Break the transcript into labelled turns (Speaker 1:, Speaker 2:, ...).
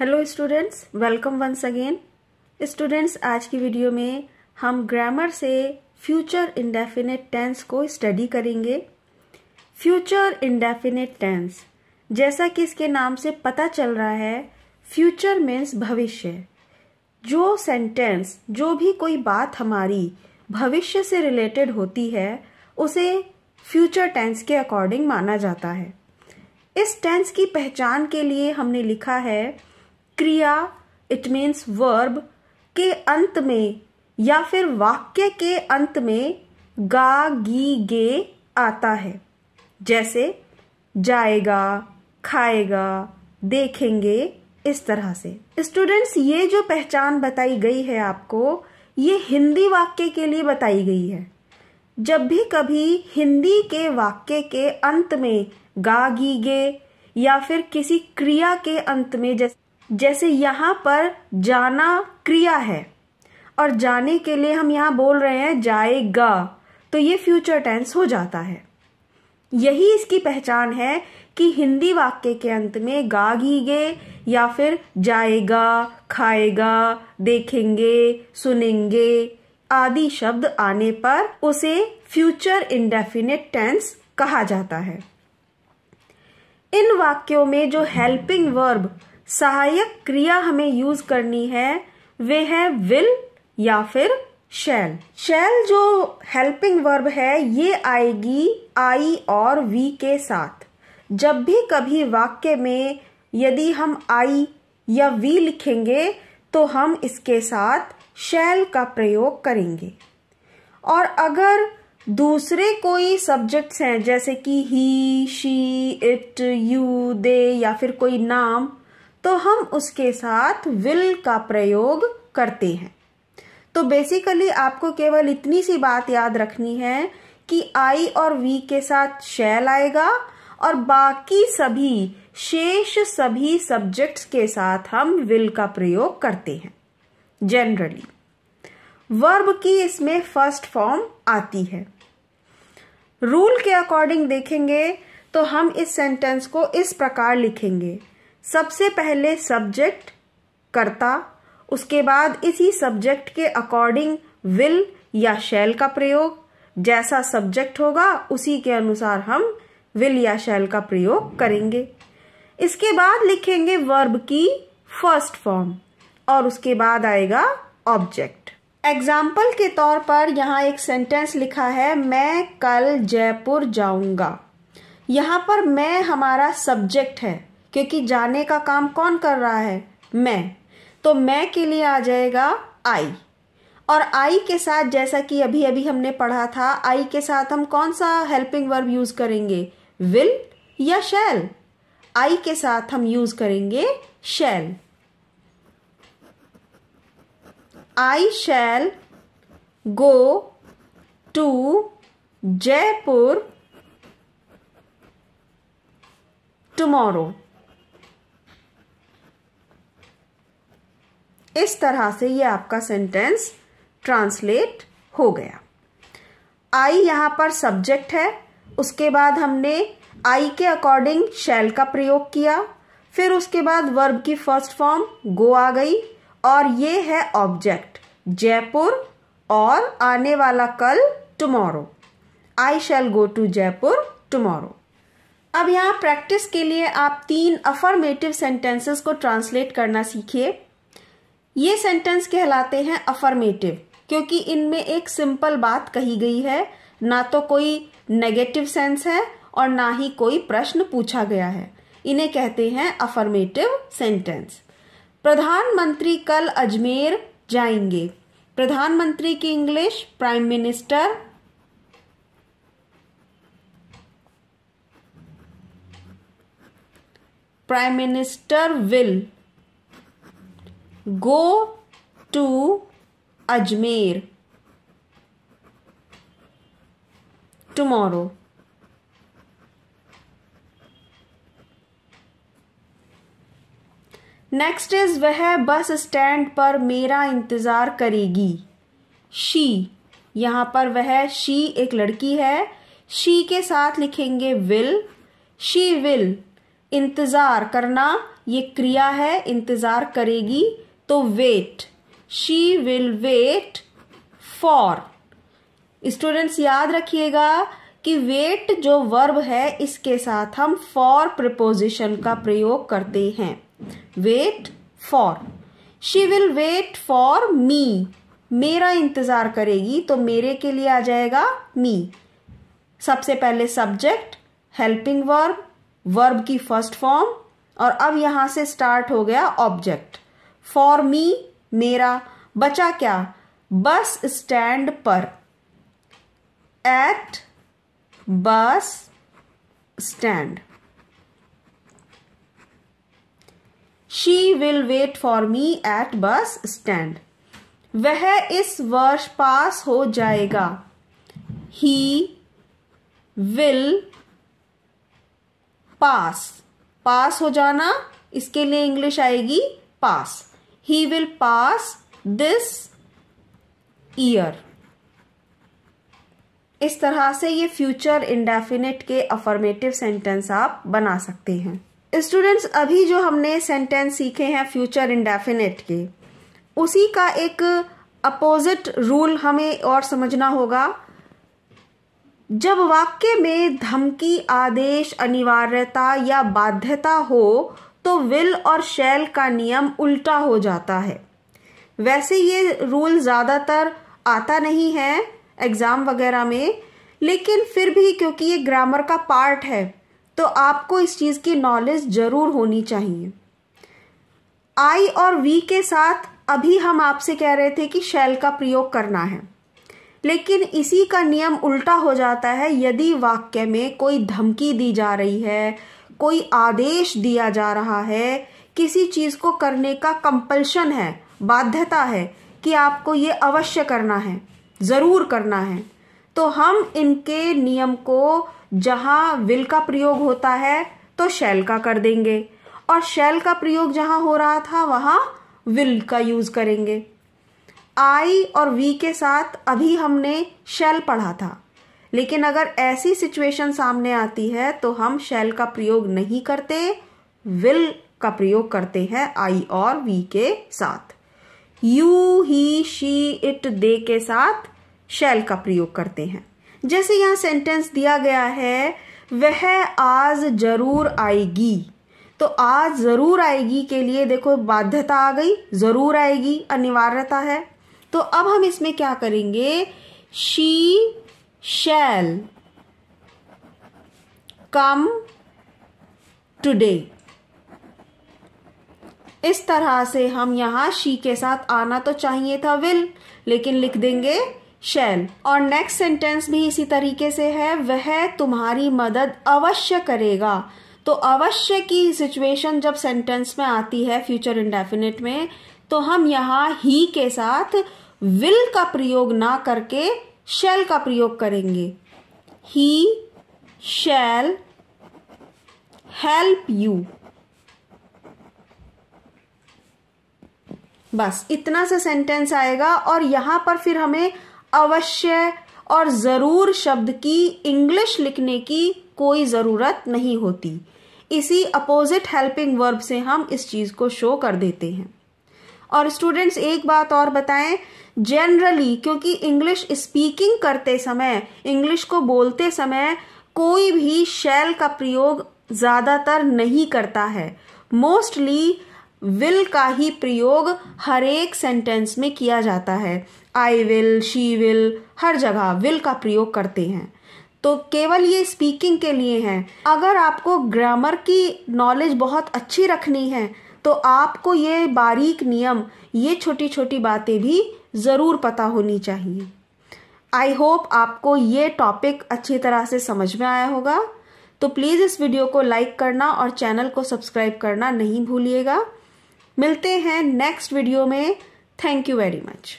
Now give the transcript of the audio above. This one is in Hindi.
Speaker 1: hello students welcome once again students आज की वीडियो में हम ग्रामर से फ्यूचर इंडेफिनेट टेंस को स्टडी करेंगे फ्यूचर इंडेफिनेट टेंस जैसा कि इसके नाम से पता चल रहा है फ्यूचर मीन्स भविष्य जो सेंटेंस जो भी कोई बात हमारी भविष्य से रिलेटेड होती है उसे फ्यूचर टेंस के अकॉर्डिंग माना जाता है इस टेंस की पहचान के लिए हमने लिखा है क्रिया इट मीन्स वर्ब के अंत में या फिर वाक्य के अंत में गा गी गे आता है जैसे जाएगा खाएगा देखेंगे इस तरह से स्टूडेंट्स ये जो पहचान बताई गई है आपको ये हिंदी वाक्य के लिए बताई गई है जब भी कभी हिंदी के वाक्य के अंत में गा गी गे या फिर किसी क्रिया के अंत में जैसे जैसे यहाँ पर जाना क्रिया है और जाने के लिए हम यहाँ बोल रहे हैं जाएगा तो ये फ्यूचर टेंस हो जाता है यही इसकी पहचान है कि हिंदी वाक्य के अंत में गा गे या फिर जाएगा खाएगा देखेंगे सुनेंगे आदि शब्द आने पर उसे फ्यूचर इंडेफिनेट टेंस कहा जाता है इन वाक्यों में जो हेल्पिंग वर्ब सहायक क्रिया हमें यूज करनी है वे है विल या फिर शैल शैल जो हेल्पिंग वर्ब है ये आएगी आई और वी के साथ जब भी कभी वाक्य में यदि हम आई या वी लिखेंगे तो हम इसके साथ शैल का प्रयोग करेंगे और अगर दूसरे कोई सब्जेक्ट्स हैं जैसे कि he she it you they या फिर कोई नाम तो हम उसके साथ विल का प्रयोग करते हैं तो बेसिकली आपको केवल इतनी सी बात याद रखनी है कि आई और वी के साथ शैल आएगा और बाकी सभी शेष सभी सब्जेक्ट्स के साथ हम विल का प्रयोग करते हैं जनरली वर्ब की इसमें फर्स्ट फॉर्म आती है रूल के अकॉर्डिंग देखेंगे तो हम इस सेंटेंस को इस प्रकार लिखेंगे सबसे पहले सब्जेक्ट कर्ता उसके बाद इसी सब्जेक्ट के अकॉर्डिंग विल या शैल का प्रयोग जैसा सब्जेक्ट होगा उसी के अनुसार हम विल या शैल का प्रयोग करेंगे इसके बाद लिखेंगे वर्ब की फर्स्ट फॉर्म और उसके बाद आएगा ऑब्जेक्ट एग्जाम्पल के तौर पर यहाँ एक सेंटेंस लिखा है मैं कल जयपुर जाऊंगा यहाँ पर मैं हमारा सब्जेक्ट है क्योंकि जाने का काम कौन कर रहा है मैं तो मैं के लिए आ जाएगा आई और आई के साथ जैसा कि अभी अभी हमने पढ़ा था आई के साथ हम कौन सा हेल्पिंग वर्ब यूज करेंगे विल या शैल आई के साथ हम यूज करेंगे shall I shall go to Jaipur tomorrow इस तरह से ये आपका सेंटेंस ट्रांसलेट हो गया आई यहाँ पर सब्जेक्ट है उसके बाद हमने आई के अकॉर्डिंग शैल का प्रयोग किया फिर उसके बाद वर्ब की फर्स्ट फॉर्म गो आ गई और ये है ऑब्जेक्ट जयपुर और आने वाला कल tomorrow I shall go to Jaipur tomorrow अब यहाँ प्रैक्टिस के लिए आप तीन अफर्मेटिव सेंटेंसेस को ट्रांसलेट करना सीखिए ये सेंटेंस कहलाते हैं अफर्मेटिव क्योंकि इनमें एक सिंपल बात कही गई है ना तो कोई नेगेटिव सेंस है और ना ही कोई प्रश्न पूछा गया है इन्हें कहते हैं अफर्मेटिव सेंटेंस प्रधानमंत्री कल अजमेर जाएंगे प्रधानमंत्री की English prime minister prime minister will go to Ajmer tomorrow next is वह बस स्टैंड पर मेरा इंतज़ार करेगी शी यहां पर वह शी एक लड़की है शी के साथ लिखेंगे विल शी विल इंतज़ार करना ये क्रिया है इंतज़ार करेगी तो wait she will wait for students याद रखिएगा कि वेट जो वर्ब है इसके साथ हम फॉर प्रपोजिशन का प्रयोग करते हैं wait for she will wait for me मेरा इंतज़ार करेगी तो मेरे के लिए आ जाएगा मी सबसे पहले सब्जेक्ट हेल्पिंग वर्ब वर्ब की फर्स्ट फॉर्म और अब यहां से स्टार्ट हो गया ऑब्जेक्ट फॉर मी मेरा बचा क्या बस स्टैंड पर at bus stand she will wait for me at bus stand वह इस वर्ष पास हो जाएगा ही विल पास पास हो जाना इसके लिए इंग्लिश आएगी पास he will pass this year इस तरह से ये फ्यूचर इंडेफिनिट के अफर्मेटिव सेंटेंस आप बना सकते हैं स्टूडेंट्स अभी जो हमने सेंटेंस सीखे हैं फ्यूचर इंडेफिनिट के उसी का एक अपोजिट रूल हमें और समझना होगा जब वाक्य में धमकी आदेश अनिवार्यता या बाध्यता हो तो विल और शैल का नियम उल्टा हो जाता है वैसे ये रूल ज़्यादातर आता नहीं है एग्ज़ाम वगैरह में लेकिन फिर भी क्योंकि ये ग्रामर का पार्ट है तो आपको इस चीज़ की नॉलेज ज़रूर होनी चाहिए आई और वी के साथ अभी हम आपसे कह रहे थे कि शैल का प्रयोग करना है लेकिन इसी का नियम उल्टा हो जाता है यदि वाक्य में कोई धमकी दी जा रही है कोई आदेश दिया जा रहा है किसी चीज़ को करने का कंपल्शन है बाध्यता है कि आपको ये अवश्य करना है ज़रूर करना है तो हम इनके नियम को जहाँ विल का प्रयोग होता है तो शैल का कर देंगे और शैल का प्रयोग जहाँ हो रहा था वहाँ विल का यूज़ करेंगे आई और वी के साथ अभी हमने शैल पढ़ा था लेकिन अगर ऐसी सिचुएशन सामने आती है तो हम शेल का प्रयोग नहीं करते विल का प्रयोग करते हैं आई और वी के साथ you he she it they के साथ शेल का प्रयोग करते हैं जैसे यहां सेंटेंस दिया गया है वह आज जरूर आएगी तो आज जरूर आएगी के लिए देखो बाध्यता आ गई जरूर आएगी अनिवार्यता है तो अब हम इसमें क्या करेंगे शी shall come today इस तरह से हम यहां शी के साथ आना तो चाहिए था विल लेकिन लिख देंगे शैल और नेक्स्ट सेंटेंस भी इसी तरीके से है वह तुम्हारी मदद अवश्य करेगा तो अवश्य की सिचुएशन जब सेंटेंस में आती है फ्यूचर इंडेफिनिट में तो हम यहां ही के साथ विल का प्रयोग ना करके शेल का प्रयोग करेंगे ही शैल हेल्प यू बस इतना सा सेंटेंस आएगा और यहां पर फिर हमें अवश्य और ज़रूर शब्द की इंग्लिश लिखने की कोई ज़रूरत नहीं होती इसी अपोजिट हेल्पिंग वर्ब से हम इस चीज़ को शो कर देते हैं और स्टूडेंट्स एक बात और बताएं जनरली क्योंकि इंग्लिश स्पीकिंग करते समय इंग्लिश को बोलते समय कोई भी शैल का प्रयोग ज़्यादातर नहीं करता है मोस्टली विल का ही प्रयोग हर एक सेंटेंस में किया जाता है आई विल शी विल हर जगह विल का प्रयोग करते हैं तो केवल ये स्पीकिंग के लिए हैं अगर आपको ग्रामर की नॉलेज बहुत अच्छी रखनी है तो आपको ये बारीक नियम ये छोटी छोटी बातें भी ज़रूर पता होनी चाहिए आई होप आपको ये टॉपिक अच्छी तरह से समझ में आया होगा तो प्लीज़ इस वीडियो को लाइक करना और चैनल को सब्सक्राइब करना नहीं भूलिएगा मिलते हैं नेक्स्ट वीडियो में थैंक यू वेरी मच